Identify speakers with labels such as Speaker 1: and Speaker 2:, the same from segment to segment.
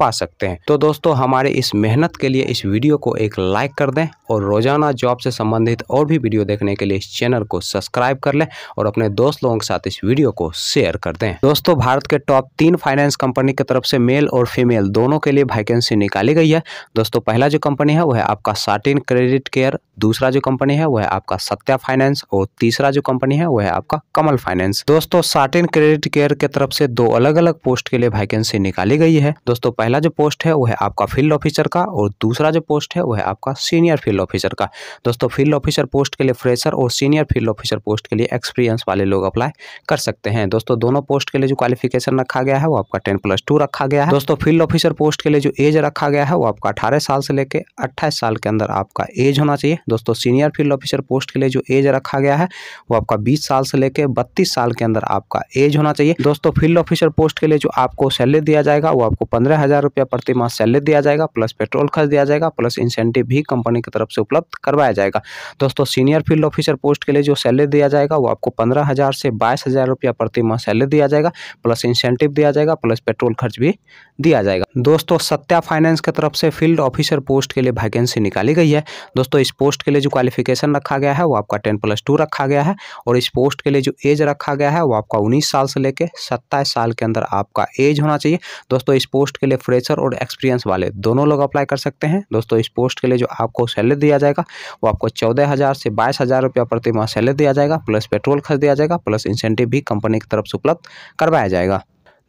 Speaker 1: पा सकते हैं तो दोस्तों हमारे इस मेहनत के लिए इस वीडियो को एक लाइक कर दें और रोजाना जॉब से संबंधित और भी वीडियो देखने के लिए इस चैनल को सब्सक्राइब कर लें और अपने दोस्त लोगों के साथ इस वीडियो को शेयर कर दें दोस्तों भारत के टॉप तीन फाइनेंस कंपनी की तरफ से मेल और फीमेल दोनों के लिए वैकेंसी निकाली गई है दोस्तों पहला जो कंपनी है वह है आपका साटिन क्रेडिट केयर दूसरा जो कंपनी है वह है आपका सत्या फाइनेंस और तीसरा जो कंपनी है वह है आपका कमल फाइनेंस दोस्तों साटिन क्रेडिट केयर के तरफ से दो अलग अलग पोस्ट के लिए वैकेंसी निकाली गई है दोस्तों पहला जो पोस्ट है वो है आपका फील्ड ऑफिसर का और दूसरा जो पोस्ट है वो है आपका सीनियर फील्ड ऑफिसर का दोस्तों फील्ड ऑफिसर पोस्ट के लिए फ्रेशर और सीनियर फील्ड ऑफिसर पोस्ट के लिए एक्सपीरियंस वाले लोग अप्लाई कर सकते हैं दोस्तों दोनों पोस्ट के लिए जो क्वालिफिकेशन रखा गया है वो आपका टेन प्लस टू रखा गया है दोस्तों फील्ड ऑफिसर पोस्ट के लिए जो एज रखा गया है वो आपका अठारह साल से लेकर अट्ठाईस साल के अंदर आपका एज होना चाहिए दोस्तों सीनियर फील्ड ऑफिसर पोस्ट के लिए जो एज रखा गया है वो आपका बीस साल से लेकर बत्तीस साल के अंदर आपका एज होना चाहिए दोस्तों फील्ड ऑफिसर पोस्ट के लिए जो आपको सैलरी दिया जाएगा वो आपको पंद्रह हज़ार रुपया प्रति माह सैलरी दिया जाएगा प्लस पेट्रोल खर्च दिया जाएगा प्लस इंसेंटिव भी कंपनी की तरफ से उपलब्ध करवाया जाएगा दोस्तों सीनियर फील्ड ऑफिसर पोस्ट के लिए जो सैलरी दिया जाएगा वो आपको पंद्रह हज़ार से बाईस हज़ार रुपया प्रति माह सैलरी दिया जाएगा प्लस इंसेंटिव दिया जाएगा प्लस पेट्रोल खर्च भी दिया जाएगा दोस्तों सत्या फाइनेंस की तरफ से फील्ड ऑफिसर पोस्ट के लिए वैकेंसी निकाली गई है दोस्तों इस पोस्ट के लिए जो क्वालिफिकेशन रखा गया है वो आपका टेन प्लस टू रखा गया है और इस पोस्ट के लिए जो एज रखा गया है वो आपका उन्नीस साल से लेकर सत्ताईस साल के अंदर आपका एज होना चाहिए दोस्तों इस पोस्ट के लिए फ्रेशर और एक्सपीरियंस वाले दोनों लोग अप्लाई कर सकते हैं दोस्तों इस पोस्ट के लिए जो आपको सैलरी दिया जाएगा वो आपको चौदह हज़ार से बाईस हज़ार रुपया प्रति माह सैलरी दिया जाएगा प्लस पेट्रोल खर्च दिया जाएगा प्लस इंसेंटिव भी कंपनी की तरफ से उपलब्ध करवाया जाएगा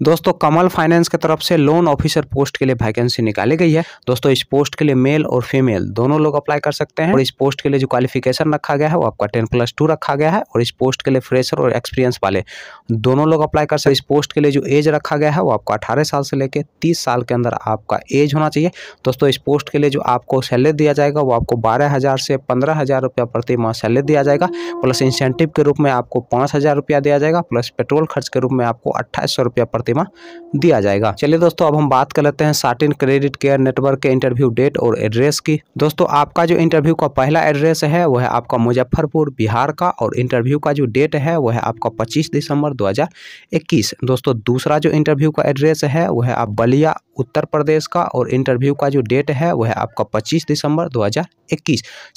Speaker 1: दोस्तों कमल फाइनेंस की तरफ से लोन ऑफिसर पोस्ट के लिए वैकेंसी निकाली गई है दोस्तों इस पोस्ट के लिए मेल और फीमेल दोनों लोग अप्लाई कर सकते हैं और इस पोस्ट के लिए जो क्वालिफिकेशन रखा गया है वो आपका टेन प्लस टू रखा गया है और इस पोस्ट के लिए फ्रेशर और एक्सपीरियंस वाले दोनों लोग अप्लाई कर सकते इस पोस्ट के लिए जो एज रखा गया है वो आपको अठारह साल से लेकर तीस साल के अंदर आपका एज होना चाहिए दोस्तों इस पोस्ट के लिए जो आपको सैलरी दिया जाएगा वो आपको बारह हज़ार से पंद्रह हज़ार रुपया प्रति माह सैलरी दिया जाएगा प्लस इंसेंटिव के रूप में आपको पाँच हज़ार रुपया दिया जाएगा प्लस पेट्रोल खर्च के रूप में आपको अट्ठाईस सौ रुपया प्रति खाते में दिया जाएगा चलिए दोस्तों अब हम बात कर लेते हैं साटिन क्रेडिट केयर नेटवर्क के इंटरव्यू डेट और एड्रेस की दोस्तों आपका जो इंटरव्यू का पहला एड्रेस है वह है आपका मुजफ्फरपुर बिहार का और इंटरव्यू का जो डेट है वह है आपका पच्चीस दिसंबर दो दोस्तों दूसरा जो इंटरव्यू का एड्रेस है वह है आप बलिया उत्तर प्रदेश का और इंटरव्यू का जो डेट है वह है आपका पच्चीस दिसंबर दो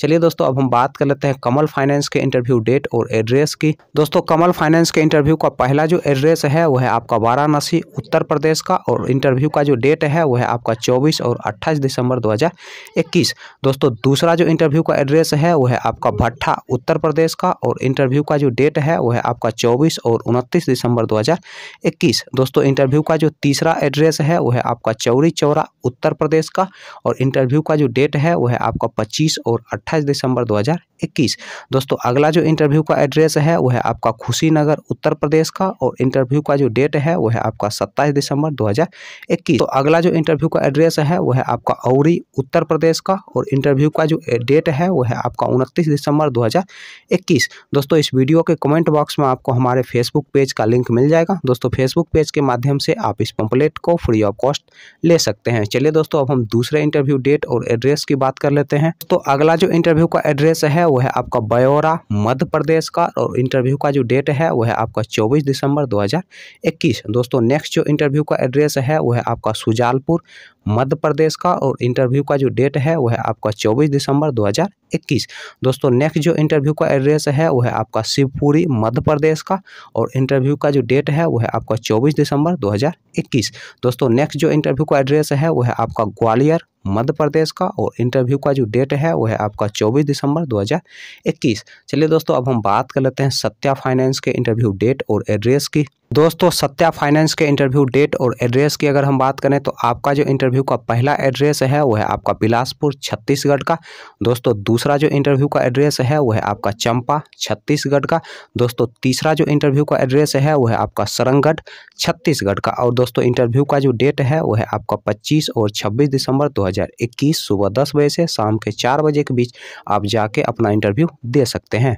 Speaker 1: चलिए दोस्तों अब हम बात कर लेते हैं कमल फाइनेंस के इंटरव्यू डेट और एड्रेस की दोस्तों कमल फाइनेंस के इंटरव्यू का पहला जो एड्रेस है वह है आपका वाराणसी काशी उत्तर प्रदेश का और इंटरव्यू का जो डेट है वो है आपका 24 और 28 दिसंबर 2021 दोस्तों दूसरा जो इंटरव्यू का एड्रेस है वो है आपका भट्ठा उत्तर प्रदेश का और इंटरव्यू का जो डेट है वो है आपका 24 और 29 दिसंबर 2021 दोस्तों इंटरव्यू का जो तीसरा एड्रेस है वह है आपका चौरी चौरा उत्तर प्रदेश का और इंटरव्यू का जो डेट है वह है आपका पच्चीस और अट्ठाईस दिसंबर 2021 दोस्तों अगला जो इंटरव्यू का एड्रेस है वह है आपका खुशीनगर उत्तर प्रदेश का और इंटरव्यू का जो डेट है वह आपका सत्ताईस दिसंबर 2021 तो अगला जो इंटरव्यू का एड्रेस है वह है आपका औरी उत्तर प्रदेश का और इंटरव्यू का जो डेट है वह है आपका उनतीस दिसंबर 2021 दोस्तों इस वीडियो के कमेंट बॉक्स में आपको हमारे फेसबुक पेज का लिंक मिल जाएगा दोस्तों फेसबुक पेज के माध्यम से आप इस पंपलेट को फ्री ऑफ कॉस्ट ले सकते हैं चलिए दोस्तों अब हम दूसरे इंटरव्यू डेट और एड्रेस की बात कर लेते हैं तो अगला जो इंटरव्यू का एड्रेस है वह है आपका बयोरा मध्य प्रदेश का और इंटरव्यू का जो डेट है वह है आपका चौबीस दिसंबर 2021 दोस्तों दोस्तों नेक्स्ट जो इंटरव्यू का एड्रेस है वह है आपका सुजालपुर मध्य प्रदेश का और इंटरव्यू का जो डेट है वह है आपका 24 दिसंबर 2021 दोस्तों नेक्स्ट जो इंटरव्यू का एड्रेस है वह है आपका शिवपुरी मध्य प्रदेश का और इंटरव्यू का जो डेट है वह है आपका 24 दिसंबर 2021 दोस्तों नेक्स्ट जो इंटरव्यू का एड्रेस है वह है आपका ग्वालियर मध्य प्रदेश का और इंटरव्यू का जो डेट है वो है आपका 24 दिसंबर 2021 चलिए दोस्तों अब हम बात कर लेते हैं सत्या फाइनेंस के इंटरव्यू डेट और एड्रेस की दोस्तों सत्या फाइनेंस के इंटरव्यू डेट और एड्रेस की अगर हम बात करें तो आपका जो इंटरव्यू का पहला एड्रेस है वो है आपका बिलासपुर छत्तीसगढ़ का दोस्तों दूसरा जो इंटरव्यू का एड्रेस है वो है आपका चंपा छत्तीसगढ़ का दोस्तों तीसरा जो इंटरव्यू का एड्रेस है वो है आपका सरंगढ़ छत्तीसगढ़ का और दोस्तों इंटरव्यू का जो डेट है वह है आपका पच्चीस और छब्बीस दिसंबर दो 2021 सुबह दस बजे से शाम के चार बजे के बीच आप जाके अपना इंटरव्यू दे सकते हैं